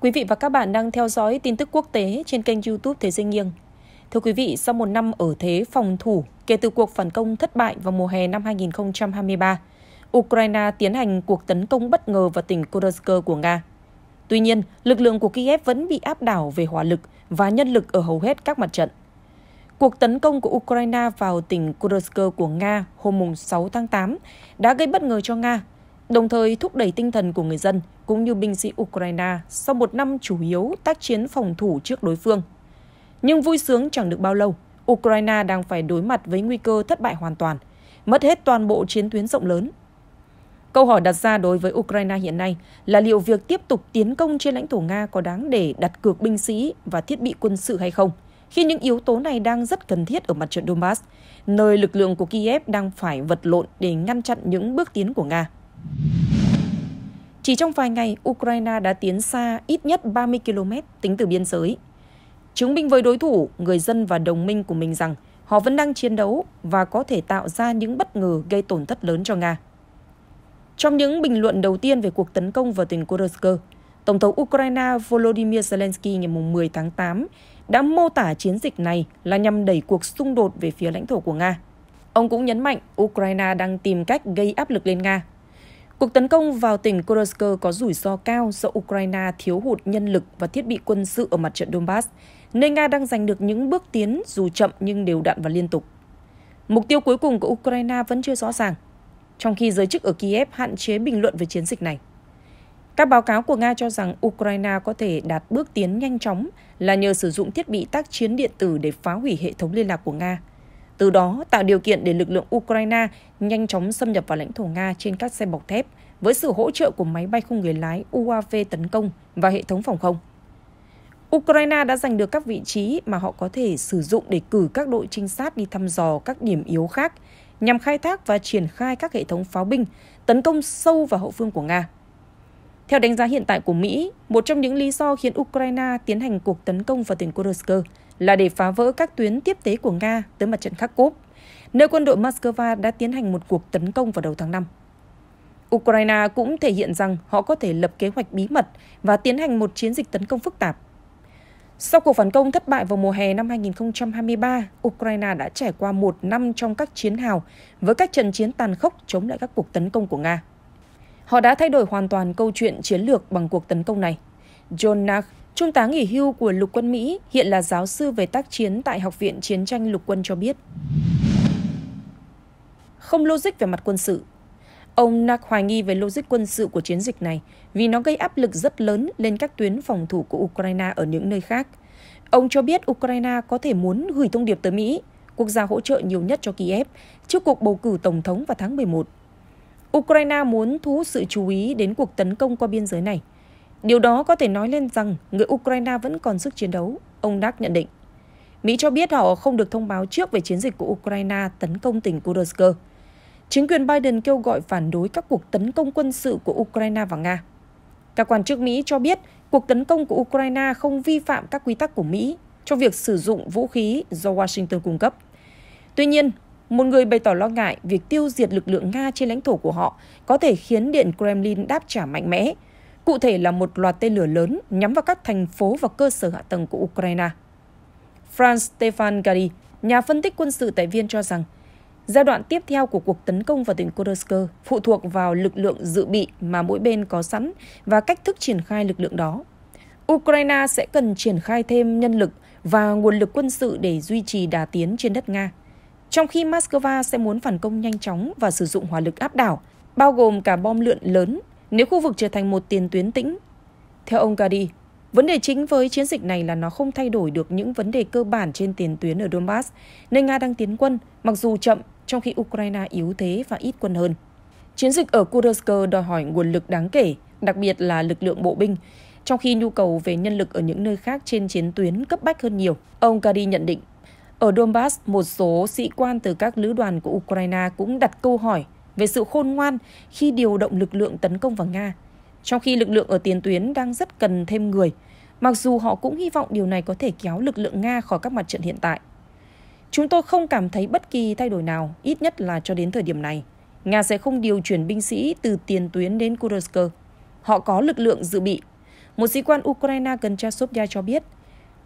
Quý vị và các bạn đang theo dõi tin tức quốc tế trên kênh YouTube Thế giới nghiêng. Thưa quý vị, sau một năm ở thế phòng thủ kể từ cuộc phản công thất bại vào mùa hè năm 2023, Ukraine tiến hành cuộc tấn công bất ngờ vào tỉnh Kursk của Nga. Tuy nhiên, lực lượng của Kiev vẫn bị áp đảo về hỏa lực và nhân lực ở hầu hết các mặt trận. Cuộc tấn công của Ukraine vào tỉnh Kursk của Nga hôm 6 tháng 8 đã gây bất ngờ cho Nga đồng thời thúc đẩy tinh thần của người dân cũng như binh sĩ Ukraine sau một năm chủ yếu tác chiến phòng thủ trước đối phương. Nhưng vui sướng chẳng được bao lâu, Ukraine đang phải đối mặt với nguy cơ thất bại hoàn toàn, mất hết toàn bộ chiến tuyến rộng lớn. Câu hỏi đặt ra đối với Ukraine hiện nay là liệu việc tiếp tục tiến công trên lãnh thổ Nga có đáng để đặt cược binh sĩ và thiết bị quân sự hay không, khi những yếu tố này đang rất cần thiết ở mặt trận Donbass, nơi lực lượng của Kiev đang phải vật lộn để ngăn chặn những bước tiến của Nga. Chỉ trong vài ngày, Ukraine đã tiến xa ít nhất 30 km tính từ biên giới. Chứng minh với đối thủ, người dân và đồng minh của mình rằng họ vẫn đang chiến đấu và có thể tạo ra những bất ngờ gây tổn thất lớn cho Nga. Trong những bình luận đầu tiên về cuộc tấn công vào tỉnh Kursk, Tổng thống Ukraine Volodymyr Zelensky ngày 10 tháng 8 đã mô tả chiến dịch này là nhằm đẩy cuộc xung đột về phía lãnh thổ của Nga. Ông cũng nhấn mạnh Ukraine đang tìm cách gây áp lực lên Nga Cuộc tấn công vào tỉnh Kursk có rủi ro cao do Ukraine thiếu hụt nhân lực và thiết bị quân sự ở mặt trận Donbass, nơi Nga đang giành được những bước tiến dù chậm nhưng đều đặn và liên tục. Mục tiêu cuối cùng của Ukraine vẫn chưa rõ ràng, trong khi giới chức ở Kiev hạn chế bình luận về chiến dịch này. Các báo cáo của Nga cho rằng Ukraine có thể đạt bước tiến nhanh chóng là nhờ sử dụng thiết bị tác chiến điện tử để phá hủy hệ thống liên lạc của Nga – từ đó tạo điều kiện để lực lượng Ukraine nhanh chóng xâm nhập vào lãnh thổ Nga trên các xe bọc thép với sự hỗ trợ của máy bay không người lái UAV tấn công và hệ thống phòng không. Ukraine đã giành được các vị trí mà họ có thể sử dụng để cử các đội trinh sát đi thăm dò các điểm yếu khác nhằm khai thác và triển khai các hệ thống pháo binh tấn công sâu vào hậu phương của Nga. Theo đánh giá hiện tại của Mỹ, một trong những lý do khiến Ukraine tiến hành cuộc tấn công vào tỉnh Kursk là để phá vỡ các tuyến tiếp tế của Nga tới mặt trận Kharkov, nơi quân đội Moscow đã tiến hành một cuộc tấn công vào đầu tháng 5. Ukraine cũng thể hiện rằng họ có thể lập kế hoạch bí mật và tiến hành một chiến dịch tấn công phức tạp. Sau cuộc phản công thất bại vào mùa hè năm 2023, Ukraine đã trải qua một năm trong các chiến hào với các trận chiến tàn khốc chống lại các cuộc tấn công của Nga. Họ đã thay đổi hoàn toàn câu chuyện chiến lược bằng cuộc tấn công này. John Nach, Trung tá nghỉ hưu của lục quân Mỹ hiện là giáo sư về tác chiến tại Học viện Chiến tranh Lục quân cho biết. Không logic về mặt quân sự Ông Nack hoài nghi về logic quân sự của chiến dịch này vì nó gây áp lực rất lớn lên các tuyến phòng thủ của Ukraine ở những nơi khác. Ông cho biết Ukraine có thể muốn gửi thông điệp tới Mỹ, quốc gia hỗ trợ nhiều nhất cho Kiev, trước cuộc bầu cử tổng thống vào tháng 11. Ukraine muốn thu hút sự chú ý đến cuộc tấn công qua biên giới này – Điều đó có thể nói lên rằng người Ukraine vẫn còn sức chiến đấu, ông Đắc nhận định. Mỹ cho biết họ không được thông báo trước về chiến dịch của Ukraine tấn công tỉnh Kursk. Chính quyền Biden kêu gọi phản đối các cuộc tấn công quân sự của Ukraine và Nga. Các quan chức Mỹ cho biết cuộc tấn công của Ukraine không vi phạm các quy tắc của Mỹ trong việc sử dụng vũ khí do Washington cung cấp. Tuy nhiên, một người bày tỏ lo ngại việc tiêu diệt lực lượng Nga trên lãnh thổ của họ có thể khiến Điện Kremlin đáp trả mạnh mẽ cụ thể là một loạt tên lửa lớn nhắm vào các thành phố và cơ sở hạ tầng của Ukraine. Franz Stefan Gary, nhà phân tích quân sự tại Viên cho rằng, giai đoạn tiếp theo của cuộc tấn công vào tỉnh Kursk phụ thuộc vào lực lượng dự bị mà mỗi bên có sẵn và cách thức triển khai lực lượng đó. Ukraine sẽ cần triển khai thêm nhân lực và nguồn lực quân sự để duy trì đà tiến trên đất Nga, trong khi Moscow sẽ muốn phản công nhanh chóng và sử dụng hỏa lực áp đảo, bao gồm cả bom lượn lớn nếu khu vực trở thành một tiền tuyến tĩnh theo ông gadi vấn đề chính với chiến dịch này là nó không thay đổi được những vấn đề cơ bản trên tiền tuyến ở donbass nơi nga đang tiến quân mặc dù chậm trong khi ukraine yếu thế và ít quân hơn chiến dịch ở kursk đòi hỏi nguồn lực đáng kể đặc biệt là lực lượng bộ binh trong khi nhu cầu về nhân lực ở những nơi khác trên chiến tuyến cấp bách hơn nhiều ông gadi nhận định ở donbass một số sĩ quan từ các lữ đoàn của ukraine cũng đặt câu hỏi về sự khôn ngoan khi điều động lực lượng tấn công vào Nga, trong khi lực lượng ở tiền tuyến đang rất cần thêm người, mặc dù họ cũng hy vọng điều này có thể kéo lực lượng Nga khỏi các mặt trận hiện tại. Chúng tôi không cảm thấy bất kỳ thay đổi nào, ít nhất là cho đến thời điểm này. Nga sẽ không điều chuyển binh sĩ từ tiền tuyến đến Kursk. Họ có lực lượng dự bị. Một sĩ quan Ukraine gần Chasovya cho biết,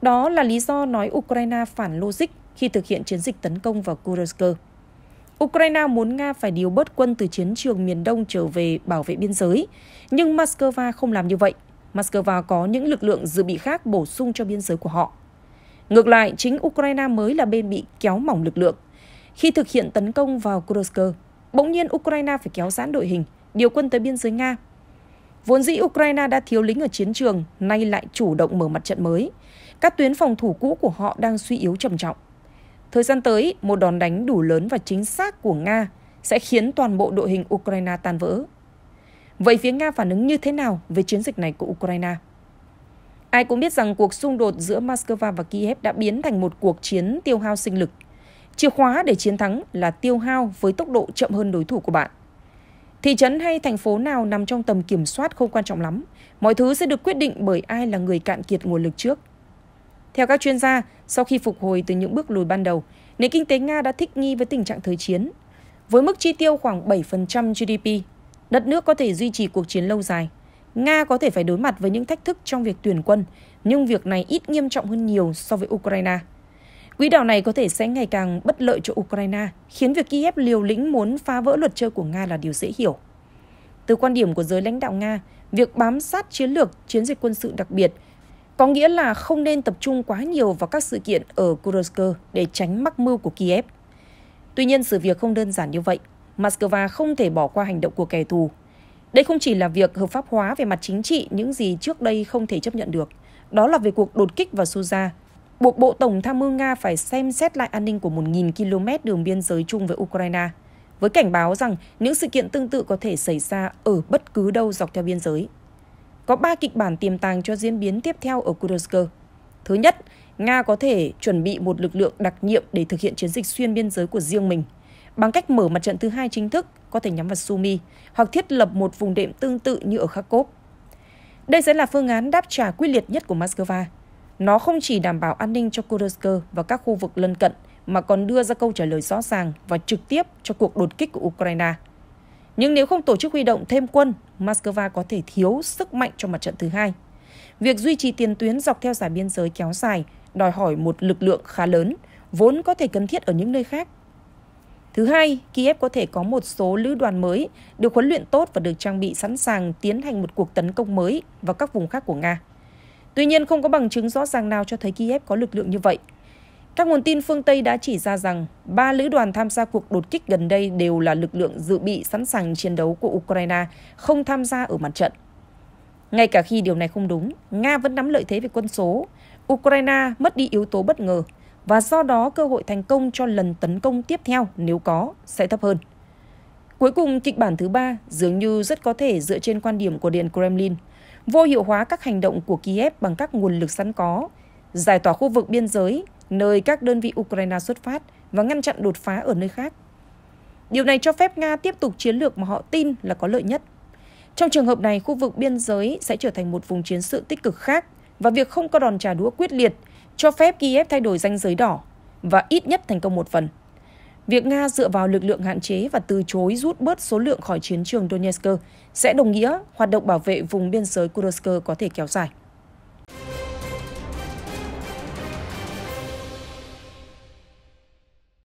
đó là lý do nói Ukraine phản logic khi thực hiện chiến dịch tấn công vào Kursk. Ukraine muốn Nga phải điều bớt quân từ chiến trường miền đông trở về bảo vệ biên giới, nhưng Moscow không làm như vậy. Moscow có những lực lượng dự bị khác bổ sung cho biên giới của họ. Ngược lại, chính Ukraine mới là bên bị kéo mỏng lực lượng. Khi thực hiện tấn công vào Kursk, bỗng nhiên Ukraine phải kéo giãn đội hình, điều quân tới biên giới Nga. Vốn dĩ Ukraine đã thiếu lính ở chiến trường, nay lại chủ động mở mặt trận mới. Các tuyến phòng thủ cũ của họ đang suy yếu trầm trọng. Thời gian tới, một đòn đánh đủ lớn và chính xác của Nga sẽ khiến toàn bộ đội hình Ukraine tan vỡ. Vậy phía Nga phản ứng như thế nào về chiến dịch này của Ukraine? Ai cũng biết rằng cuộc xung đột giữa Moscow và Kiev đã biến thành một cuộc chiến tiêu hao sinh lực. Chìa khóa để chiến thắng là tiêu hao với tốc độ chậm hơn đối thủ của bạn. Thị trấn hay thành phố nào nằm trong tầm kiểm soát không quan trọng lắm, mọi thứ sẽ được quyết định bởi ai là người cạn kiệt nguồn lực trước. Theo các chuyên gia, sau khi phục hồi từ những bước lùi ban đầu, nền kinh tế Nga đã thích nghi với tình trạng thời chiến. Với mức chi tiêu khoảng 7% GDP, đất nước có thể duy trì cuộc chiến lâu dài. Nga có thể phải đối mặt với những thách thức trong việc tuyển quân, nhưng việc này ít nghiêm trọng hơn nhiều so với Ukraine. Quỹ đạo này có thể sẽ ngày càng bất lợi cho Ukraine, khiến việc Kiev liều lĩnh muốn phá vỡ luật chơi của Nga là điều dễ hiểu. Từ quan điểm của giới lãnh đạo Nga, việc bám sát chiến lược chiến dịch quân sự đặc biệt – có nghĩa là không nên tập trung quá nhiều vào các sự kiện ở Kursk để tránh mắc mưu của Kiev. Tuy nhiên, sự việc không đơn giản như vậy. Moscow không thể bỏ qua hành động của kẻ thù. Đây không chỉ là việc hợp pháp hóa về mặt chính trị những gì trước đây không thể chấp nhận được. Đó là về cuộc đột kích vào Suza, buộc Bộ Tổng tham mưu Nga phải xem xét lại an ninh của 1.000 km đường biên giới chung với Ukraine, với cảnh báo rằng những sự kiện tương tự có thể xảy ra ở bất cứ đâu dọc theo biên giới. Có 3 kịch bản tiềm tàng cho diễn biến tiếp theo ở Kursk. Thứ nhất, Nga có thể chuẩn bị một lực lượng đặc nhiệm để thực hiện chiến dịch xuyên biên giới của riêng mình bằng cách mở mặt trận thứ hai chính thức có thể nhắm vào Sumy hoặc thiết lập một vùng đệm tương tự như ở Kharkov. Đây sẽ là phương án đáp trả quyết liệt nhất của Moscow. Nó không chỉ đảm bảo an ninh cho Kursk và các khu vực lân cận mà còn đưa ra câu trả lời rõ ràng và trực tiếp cho cuộc đột kích của Ukraine. Nhưng nếu không tổ chức huy động thêm quân Moscow có thể thiếu sức mạnh cho mặt trận thứ hai. Việc duy trì tiền tuyến dọc theo giải biên giới kéo dài đòi hỏi một lực lượng khá lớn, vốn có thể cần thiết ở những nơi khác. Thứ hai, Kiev có thể có một số lữ đoàn mới được huấn luyện tốt và được trang bị sẵn sàng tiến hành một cuộc tấn công mới vào các vùng khác của Nga. Tuy nhiên, không có bằng chứng rõ ràng nào cho thấy Kiev có lực lượng như vậy – các nguồn tin phương Tây đã chỉ ra rằng ba lữ đoàn tham gia cuộc đột kích gần đây đều là lực lượng dự bị sẵn sàng chiến đấu của Ukraine, không tham gia ở mặt trận. Ngay cả khi điều này không đúng, Nga vẫn nắm lợi thế về quân số. Ukraine mất đi yếu tố bất ngờ và do đó cơ hội thành công cho lần tấn công tiếp theo nếu có sẽ thấp hơn. Cuối cùng, kịch bản thứ ba dường như rất có thể dựa trên quan điểm của Điện Kremlin, vô hiệu hóa các hành động của Kiev bằng các nguồn lực sẵn có, giải tỏa khu vực biên giới nơi các đơn vị Ukraine xuất phát và ngăn chặn đột phá ở nơi khác. Điều này cho phép Nga tiếp tục chiến lược mà họ tin là có lợi nhất. Trong trường hợp này, khu vực biên giới sẽ trở thành một vùng chiến sự tích cực khác và việc không có đòn trả đũa quyết liệt cho phép Kiev thay đổi danh giới đỏ và ít nhất thành công một phần. Việc Nga dựa vào lực lượng hạn chế và từ chối rút bớt số lượng khỏi chiến trường Donetsk sẽ đồng nghĩa hoạt động bảo vệ vùng biên giới Kursk có thể kéo dài.